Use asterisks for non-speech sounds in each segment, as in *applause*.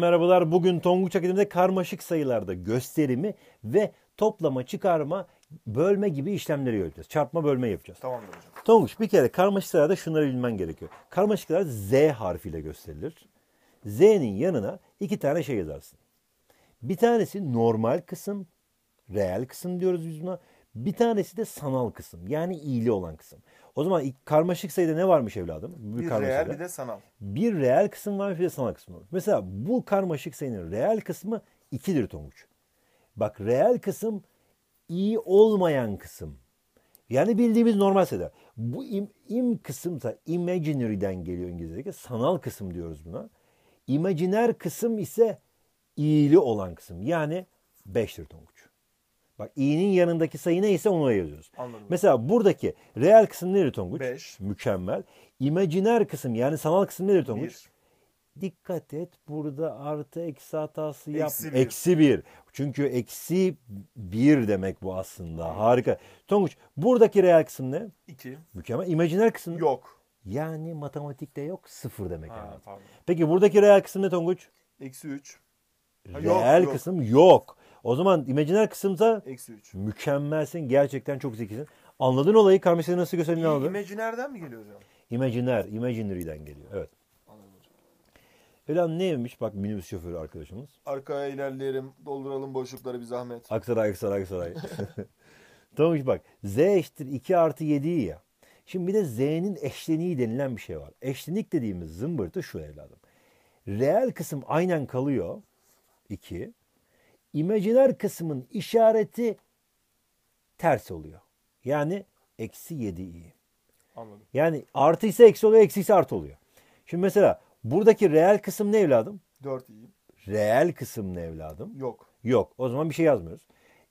Merhabalar. Bugün Tonguç Akademi'de karmaşık sayılarda gösterimi ve toplama, çıkarma, bölme gibi işlemleri göreceğiz. Çarpma, bölme yapacağız. Tamamdır hocam. Tonguç bir kere karmaşık sayılarda şunları bilmen gerekiyor. Karmaşık sayılar Z harfiyle gösterilir. Z'nin yanına iki tane şey yazarsın. Bir tanesi normal kısım, reel kısım diyoruz biz buna. Bir tanesi de sanal kısım yani iyili olan kısım. O zaman karmaşık sayıda ne varmış evladım? Bir, bir reel sayıda. bir de sanal. Bir real kısım var bir de sanal kısım var. Mesela bu karmaşık sayının real kısmı 2'dir Tonguç. Bak real kısım iyi olmayan kısım. Yani bildiğimiz normal sayıda. Bu im, im kısımsa imaginary'den geliyor İngilizce'deki sanal kısım diyoruz buna. İmajiner kısım ise iyili olan kısım. Yani 5'tir Tonguç. Bak i'nin yanındaki sayı neyse onu yazıyoruz. Anladım. Mesela buradaki reel kısım nedir Tonguç? 5. Mükemmel. İmajiner kısım yani sanal kısım nedir Tonguç? 1 dikkat et burada artı eksi hatası yap. Eksi bir. eksi bir. Çünkü eksi bir demek bu aslında. Hmm. Harika. Tonguç buradaki reel kısım ne? İki. Mükemmel. İmajiner kısım? Yok. Yani matematikte yok sıfır demek. Ha, yani. Pardon. Peki buradaki reel kısım ne Tonguç? Eksi üç. Reel yok, kısım yok. yok. O zaman imajiner kısımda Eksi 3. mükemmelsin. Gerçekten çok zekisin. Anladın olayı. Karmeşe'de nasıl gösterdiğini anladın. İmajinerden mi geliyor hocam? İmajiner, Imaginary'den geliyor. Evet. Anladım hocam. Ölen neymiş? Bak minibüs şoförü arkadaşımız. Arkaya ilerleyelim. Dolduralım boşlukları bir zahmet. Aksaray, Aksaray, Aksaray. *laughs* tamam bak. Z eşittir 2 artı 7'yi ya. Şimdi bir de Z'nin eşleniği denilen bir şey var. Eşlenik dediğimiz zımbırtı şu evladım. Reel kısım aynen kalıyor. 2. Imajiner kısmın işareti ters oluyor. Yani eksi yedi i. Anladım. Yani artı ise eksi oluyor, eksi ise artı oluyor. Şimdi mesela buradaki reel kısım ne evladım? Dört i. Reel kısım ne evladım? Yok. Yok. O zaman bir şey yazmıyoruz.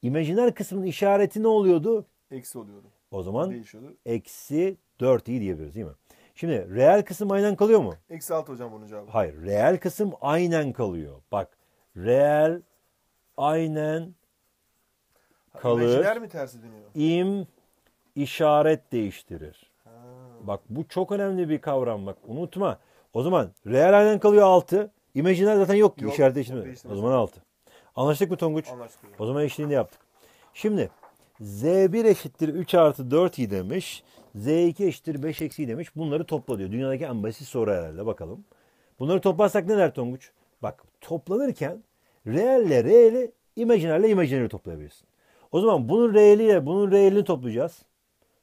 İmajiner kısmın işareti ne oluyordu? Eksi oluyordu. O zaman Değişiyordu. eksi dört i diyebiliriz değil mi? Şimdi reel kısım aynen kalıyor mu? Eksi altı hocam bunun cevabı. Hayır. Reel kısım aynen kalıyor. Bak reel aynen kalır. Meciler mi tersi İm işaret değiştirir. Ha. Bak bu çok önemli bir kavram bak unutma. O zaman real aynen kalıyor 6. İmajiner zaten yok ki yok, işaret O zaman 6. Anlaştık mı Tonguç? Anlaştık. O zaman eşliğini yaptık. Şimdi Z1 eşittir 3 artı 4 i demiş. Z2 eşittir 5 eksi demiş. Bunları topla diyor. Dünyadaki en basit soru herhalde bakalım. Bunları toplarsak ne der Tonguç? Bak toplanırken Reelle reeli, imaginarle imajiner'i toplayabilirsin. O zaman bunun reeliyle bunun reelini toplayacağız.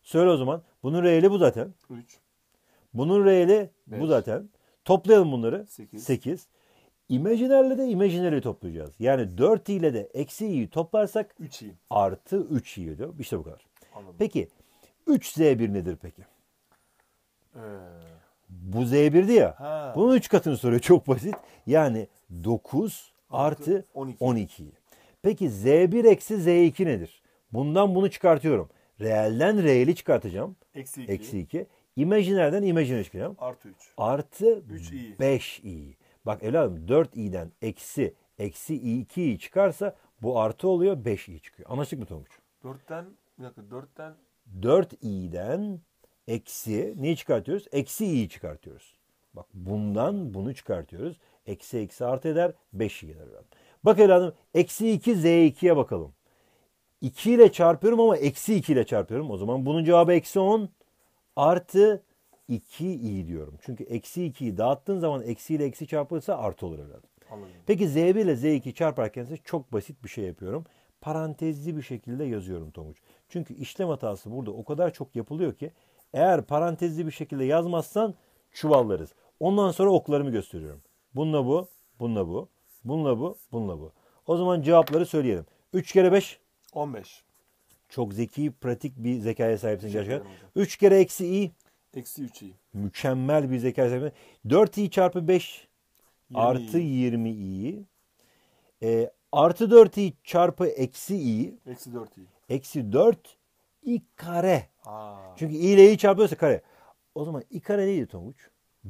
Söyle o zaman. Bunun reeli bu zaten. 3. Bunun reeli bu zaten. Toplayalım bunları. 8. İmajinerle de imajineri toplayacağız. Yani 4 ile de eksi i'yi toplarsak 3 i. Artı 3 i diyor. İşte bu kadar. Anladım. Peki 3z1 nedir peki? Ee... Bu z1'di ya. Ha. Bunun 3 katını soruyor. Çok basit. Yani 9 artı 12. 12'yi. Peki Z1 eksi Z2 nedir? Bundan bunu çıkartıyorum. Reelden reeli çıkartacağım. Eksi 2. Eksi 2. İmajinerden imajiner çıkaracağım. Artı 3. Artı 3 i. 5 i. Bak evladım 4 i'den eksi eksi 2 i çıkarsa bu artı oluyor 5 i çıkıyor. Anlaştık mı Tonguç? 4'ten bir dakika 4'ten 4 i'den eksi neyi çıkartıyoruz? Eksi i'yi çıkartıyoruz. Bak bundan bunu çıkartıyoruz. Eksi eksi art eder. 5 gelir. Bak evladım eksi 2 z2'ye bakalım. 2 ile çarpıyorum ama eksi 2 ile çarpıyorum. O zaman bunun cevabı eksi 10 artı 2i diyorum. Çünkü eksi 2'yi dağıttığın zaman eksi ile eksi çarpılırsa artı olur evladım. Anladım. Peki z1 ile z2 çarparken ise çok basit bir şey yapıyorum. Parantezli bir şekilde yazıyorum Tomuç. Çünkü işlem hatası burada o kadar çok yapılıyor ki eğer parantezli bir şekilde yazmazsan çuvallarız. Ondan sonra oklarımı gösteriyorum. Bununla bu, bununla bu, bununla bu, bununla bu. O zaman cevapları söyleyelim. 3 kere 5? 15. Çok zeki, pratik bir zekaya sahipsin gerçekten. 3 kere eksi i? Eksi 3 i. Mükemmel bir zekaya sahipsin. 4 i çarpı 5 20 artı i. 20 i. E, artı 4 i çarpı eksi i. Eksi 4 i. Eksi 4 i kare. Aa. Çünkü i ile i çarpıyorsa kare. O zaman i kare neydi Tonguç?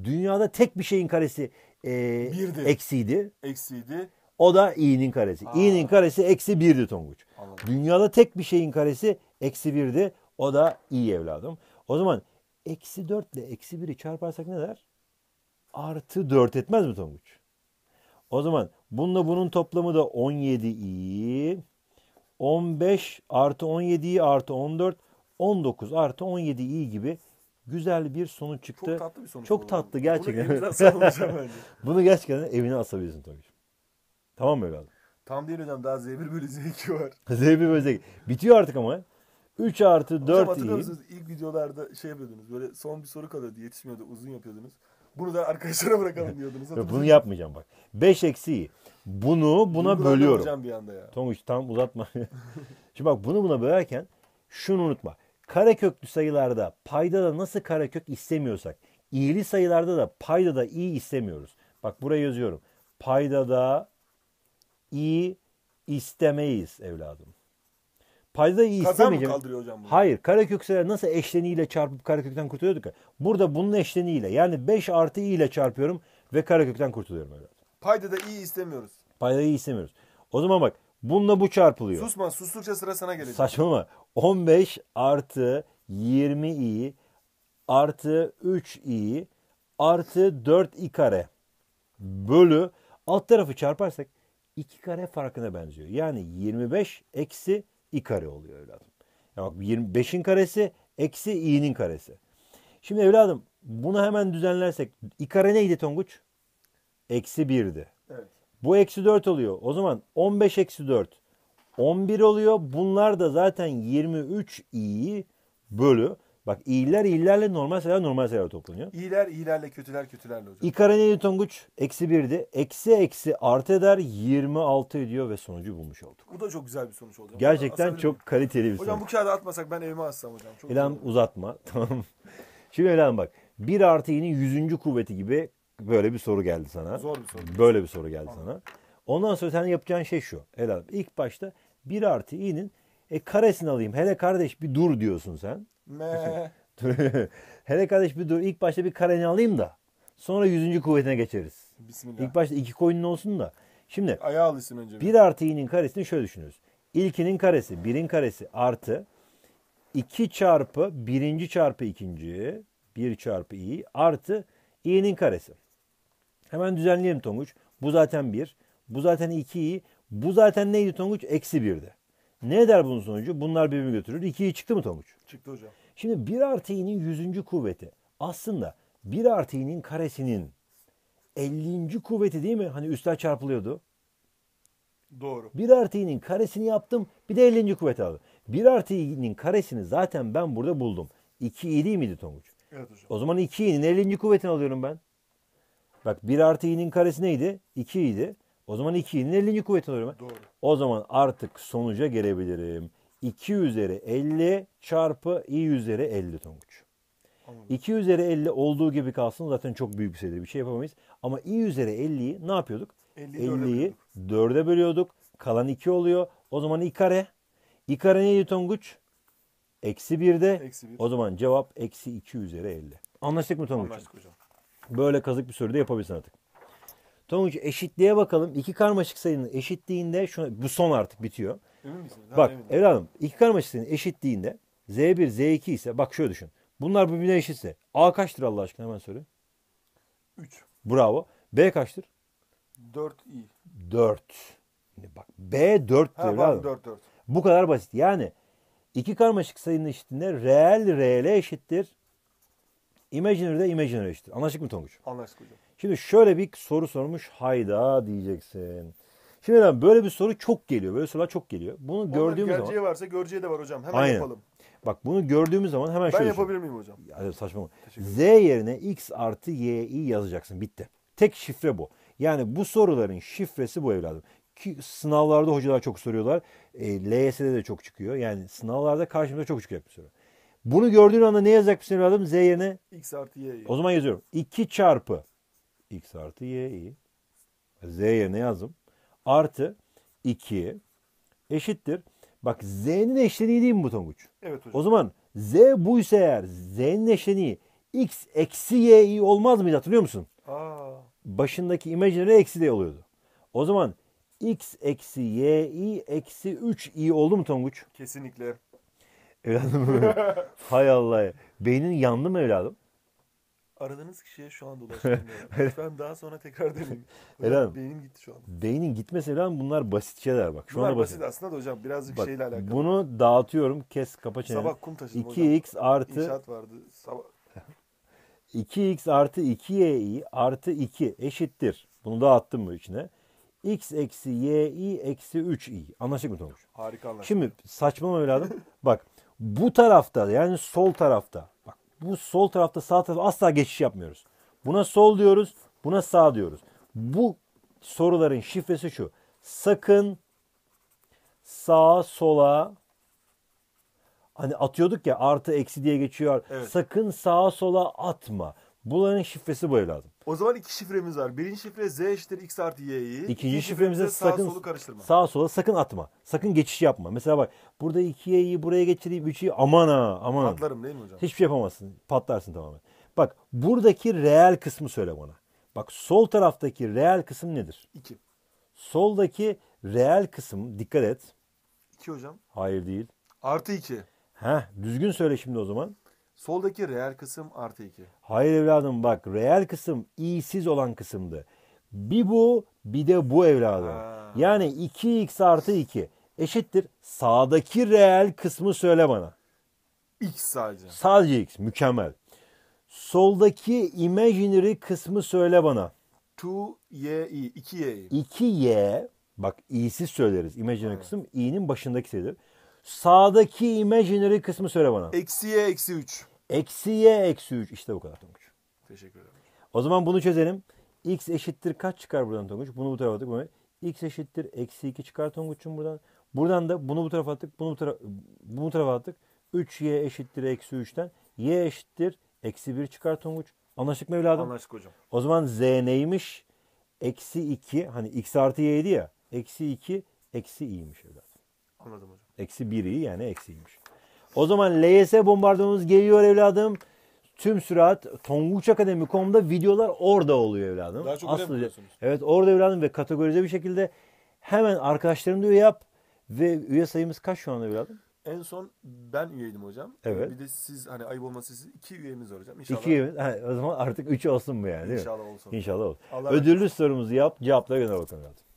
Dünyada tek bir şeyin karesi e, birdi. eksiydi. Eksiydi. O da i'nin karesi. Aa. i'nin karesi eksi birdi Tonguç. Anladım. Dünyada tek bir şeyin karesi eksi birdi. O da i evladım. O zaman eksi 4 ile eksi biri çarparsak ne der? Artı dört etmez mi Tonguç? O zaman bununla bunun toplamı da 17 i. 15 artı 17 i artı 14 19 artı 17 i gibi güzel bir sonuç çıktı. Çok tatlı bir sonuç. Çok bu. tatlı gerçekten. Bunu *laughs* evine Bunu gerçekten evine asabilirsin tabii. Tamam mı evladım? Tam değil hocam daha Z1 bölü Z2 var. *laughs* Z1 bölü Z2. Bitiyor artık ama. 3 artı 4 hocam, hatırlıyor musunuz? İlk videolarda şey yapıyordunuz. Böyle son bir soru kalıyordu. Yetişmiyordu. Uzun yapıyordunuz. Bunu da arkadaşlara bırakalım *laughs* diyordunuz. Bunu yapmayacağım bak. 5 eksiği. Bunu buna Bunu bölüyorum. bir anda ya. Tonguç tam uzatma. Şimdi bak bunu buna bölerken şunu unutma. Kareköklü sayılarda payda da nasıl karekök istemiyorsak, iyili sayılarda da payda da iyi istemiyoruz. Bak buraya yazıyorum. Payda da iyi istemeyiz evladım. Payda iyi Kazan istemeyeceğim. mı kaldırıyor hocam bunu? Hayır. Karekök sayılar nasıl eşleniyle çarpıp karekökten kurtuluyorduk ya. Burada bunun eşleniyle yani 5 artı i ile çarpıyorum ve karekökten kurtuluyorum evladım. Payda da iyi istemiyoruz. Payda iyi istemiyoruz. O zaman bak Bununla bu çarpılıyor. Susma sustukça sıra sana gelecek. Saçma mı? 15 artı 20 i artı 3 i artı 4 i kare bölü alt tarafı çarparsak 2 kare farkına benziyor. Yani 25 eksi i kare oluyor evladım. Ya bak 25'in karesi eksi i'nin karesi. Şimdi evladım bunu hemen düzenlersek i kare neydi Tonguç? Eksi 1'di. Evet. Bu eksi 4 oluyor. O zaman 15 eksi 4 11 oluyor. Bunlar da zaten 23 iyi bölü. Bak iyiler iyilerle normal sayılar normal sayılar toplanıyor. İyiler iyilerle kötüler kötülerle hocam. İ kare Newton eksi 1'di. Eksi eksi art eder 26 ediyor ve sonucu bulmuş olduk. Bu da çok güzel bir sonuç oldu. Gerçekten Asabilir çok kaliteli bir hocam, sonuç. Hocam bu kağıdı atmasak ben evime atsam hocam. Çok İlhan uzatma *laughs* tamam. Şimdi Elhan bak 1 artı i'nin 100. kuvveti gibi Böyle bir soru geldi sana. Zor bir soru. Böyle bir soru geldi tamam. sana. Ondan sonra senin yapacağın şey şu. Helal. İlk başta 1 artı i'nin e, karesini alayım. Hele kardeş bir dur diyorsun sen. Me. *laughs* Hele kardeş bir dur. İlk başta bir kareni alayım da. Sonra yüzüncü kuvvetine geçeriz. Bismillah. İlk başta iki koyunun olsun da. Şimdi ayağı alışsın önce. 1 artı i'nin karesini şöyle düşünüyoruz. İlkinin karesi birin karesi artı 2 çarpı birinci çarpı ikinci 1 çarpı i artı i'nin karesi. Hemen düzenleyelim Tonguç. Bu zaten 1. Bu zaten 2'yi. Bu zaten neydi Tonguç? Eksi 1'di. Ne eder bunun sonucu? Bunlar birbirini götürür. 2'yi çıktı mı Tonguç? Çıktı hocam. Şimdi 1 artı i'nin 100. kuvveti. Aslında 1 artı i'nin karesinin 50. kuvveti değil mi? Hani üstler çarpılıyordu. Doğru. 1 artı i'nin karesini yaptım. Bir de 50. kuvveti aldım. 1 artı i'nin karesini zaten ben burada buldum. 2 i değil miydi Tonguç? Evet hocam. O zaman 2i'nin 50. kuvvetini alıyorum ben. Bak 1 artı i'nin karesi neydi? 2 idi. O zaman 2'nin 50. kuvvetini alıyorum ben. Doğru. O zaman artık sonuca gelebilirim. 2 üzeri 50 çarpı i üzeri 50 Tonguç. Anladım. 2 üzeri 50 olduğu gibi kalsın zaten çok büyük bir sayıdır. Bir şey yapamayız. Ama i üzeri 50'yi ne yapıyorduk? 50'yi 50 4'e bölüyorduk. Kalan 2 oluyor. O zaman i kare. i kare neydi Tonguç? Eksi 1'de. Eksi 1. O zaman cevap eksi 2 üzeri 50. Anlaştık mı Tonguç? Anlaştık hocam. Böyle kazık bir soru da yapabilirsin artık. Tonguç eşitliğe bakalım. İki karmaşık sayının eşitliğinde şu, bu son artık bitiyor. Emin misin? Daha bak eminim. evladım iki karmaşık sayının eşitliğinde Z1 Z2 ise bak şöyle düşün. Bunlar birbirine eşitse A kaçtır Allah aşkına hemen söyle. 3. Bravo. B kaçtır? 4 i. 4. bak B 4 diyor evladım. 4 4. Bu kadar basit. Yani iki karmaşık sayının eşitliğinde reel reele eşittir. Imaginary de imaginary eşittir. Anlaştık mı Tonguç? Anlaştık hocam. Şimdi şöyle bir soru sormuş. Hayda diyeceksin. Şimdi ben böyle bir soru çok geliyor. Böyle sorular çok geliyor. Bunu Ondan gördüğümüz zaman... Gerçeği varsa göreceği de var hocam. Hemen Aynen. yapalım. Bak bunu gördüğümüz zaman hemen şöyle... Ben yapabilir miyim hocam? Ya, saçma. Z yerine x artı y'yi yazacaksın. Bitti. Tek şifre bu. Yani bu soruların şifresi bu evladım. Ki sınavlarda hocalar çok soruyorlar. E, LYS'de de çok çıkıyor. Yani sınavlarda karşımıza çok çıkacak bir soru. Bunu gördüğün anda ne yazacak bir evladım? Z yerine x artı y'yi. O zaman yazıyorum. 2 çarpı x artı y'yi z yerine yazdım. Artı 2 eşittir. Bak z'nin eşleniği değil mi bu Tonguç? Evet hocam. O zaman z bu ise eğer z'nin eşleniği x eksi y'yi olmaz mıydı hatırlıyor musun? Aa. Başındaki imaginary eksi de oluyordu. O zaman x eksi y'yi eksi 3i oldu mu Tonguç? Kesinlikle. Evladım *laughs* Hay Allah. Beynin yandı mı evladım? Aradığınız kişiye şu an ulaşamıyorum. Lütfen *laughs* daha sonra tekrar deneyim. Hocam, beynim gitti şu an. Beynin gitmesi evladım bunlar basit şeyler bak. Şu Bunlar anda basit. basit aslında da hocam birazcık Bak, şeyle alakalı. Bunu dağıtıyorum. Kes kapa çeneni. Sabah kum taşıdım hocam. 2x artı İnşaat vardı. Sabah... 2x *laughs* artı 2yi artı 2 eşittir. Bunu dağıttım bu içine. x eksi yi eksi 3i. Anlaştık mı Tomuş? Harika anlaştık. Şimdi saçmalama evladım. Bak bu tarafta yani sol tarafta. Bak bu sol tarafta sağ tarafta asla geçiş yapmıyoruz. Buna sol diyoruz, buna sağ diyoruz. Bu soruların şifresi şu. Sakın sağa sola hani atıyorduk ya artı eksi diye geçiyor. Evet. Sakın sağa sola atma. Bunların şifresi bu evladım. O zaman iki şifremiz var. Birinci şifre z eşittir x artı y'yi. İkinci, İkinci şifremize sakın sağa, solu karıştırma. sağa sola sakın atma. Sakın geçiş yapma. Mesela bak burada 2y'yi buraya geçireyim 3'yi aman ha aman. Patlarım değil mi hocam? Hiçbir şey yapamazsın. Patlarsın tamamen. Bak buradaki reel kısmı söyle bana. Bak sol taraftaki reel kısım nedir? 2. Soldaki reel kısım dikkat et. 2 hocam. Hayır değil. Artı 2. Heh düzgün söyle şimdi o zaman. Soldaki reel kısım artı 2. Hayır evladım bak reel kısım i'siz olan kısımdı. Bir bu bir de bu evladım. Ha. Yani 2x artı 2 eşittir sağdaki reel kısmı söyle bana. X sadece. Sadece x mükemmel. Soldaki imaginary kısmı söyle bana. 2 yi 2 yi. 2y bak i'siz söyleriz. Imaginary evet. kısım i'nin başındaki sayıdır. Sağdaki imaginary kısmı söyle bana. Eksiye eksi 3. Eksiye eksi 3. İşte bu kadar Tonguç. Teşekkür ederim. O zaman bunu çözelim. X eşittir kaç çıkar buradan Tonguç? Bunu bu tarafa attık. Bunu. X eşittir eksi 2 çıkar Tonguç'un buradan. Buradan da bunu bu tarafa attık. Bunu bu, tara bunu bu tarafa attık. 3y eşittir eksi 3'ten. y eşittir eksi 1 çıkar Tonguç. Anlaştık mı evladım? Anlaştık hocam. O zaman z neymiş? Eksi 2. Hani x artı y'ydi ya. Eksi 2 eksi i'ymiş evladım. Anladım hocam. Eksi biri yani eksiymiş. O zaman LYS bombardımanımız geliyor evladım. Tüm sürat Tonguç Akademi.com'da videolar orada oluyor evladım. Daha çok Aslında, Evet orada evladım ve kategorize bir şekilde hemen arkadaşlarım diyor yap. Ve üye sayımız kaç şu anda evladım? En son ben üyeydim hocam. Evet. Bir de siz hani ayıp olmasın siz iki üyemiz var hocam. İnşallah. İki üyemiz. Ha, o zaman artık üç olsun bu yani değil mi? İnşallah olsun. İnşallah olsun. Allah Ödüllü sorumuzu yap cevaplara gönder bakalım. Evladım.